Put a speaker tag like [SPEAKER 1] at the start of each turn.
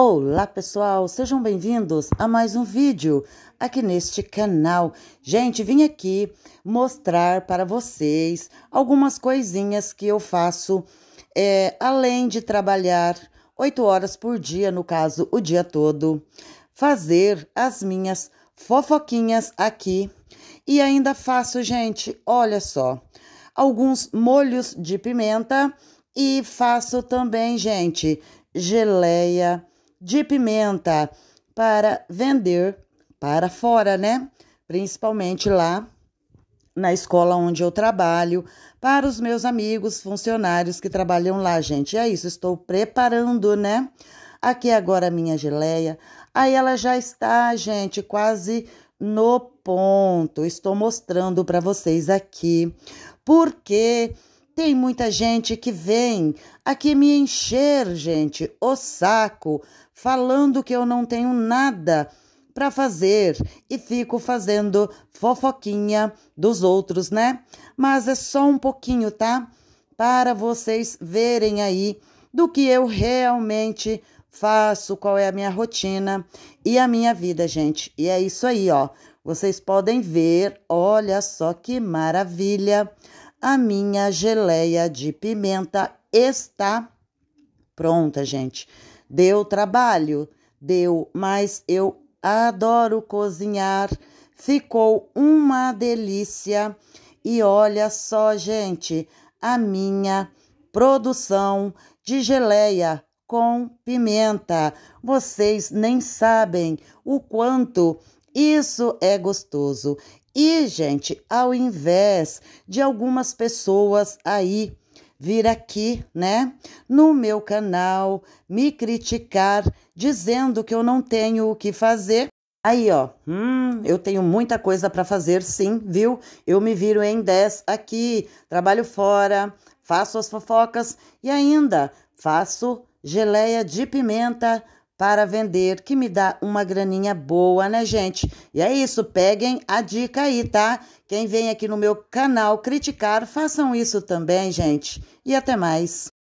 [SPEAKER 1] Olá pessoal, sejam bem-vindos a mais um vídeo aqui neste canal. Gente, vim aqui mostrar para vocês algumas coisinhas que eu faço é, além de trabalhar oito horas por dia, no caso o dia todo, fazer as minhas fofoquinhas aqui e ainda faço, gente, olha só, alguns molhos de pimenta e faço também, gente, geleia de pimenta para vender para fora, né? Principalmente lá na escola onde eu trabalho, para os meus amigos, funcionários que trabalham lá, gente. é isso, estou preparando, né? Aqui é agora a minha geleia. Aí ela já está, gente, quase no ponto. Estou mostrando para vocês aqui porque tem muita gente que vem aqui me encher, gente, o saco, falando que eu não tenho nada para fazer e fico fazendo fofoquinha dos outros, né? Mas é só um pouquinho, tá? Para vocês verem aí do que eu realmente faço, qual é a minha rotina e a minha vida, gente. E é isso aí, ó. Vocês podem ver, olha só que maravilha a minha geleia de pimenta está pronta, gente. Deu trabalho, deu, mas eu adoro cozinhar. Ficou uma delícia. E olha só, gente, a minha produção de geleia com pimenta. Vocês nem sabem o quanto isso é gostoso. E, gente, ao invés de algumas pessoas aí vir aqui, né, no meu canal me criticar dizendo que eu não tenho o que fazer, Aí, ó, hum, eu tenho muita coisa para fazer, sim, viu? Eu me viro em 10 aqui, trabalho fora, faço as fofocas e ainda faço geleia de pimenta para vender, que me dá uma graninha boa, né, gente? E é isso, peguem a dica aí, tá? Quem vem aqui no meu canal criticar, façam isso também, gente. E até mais.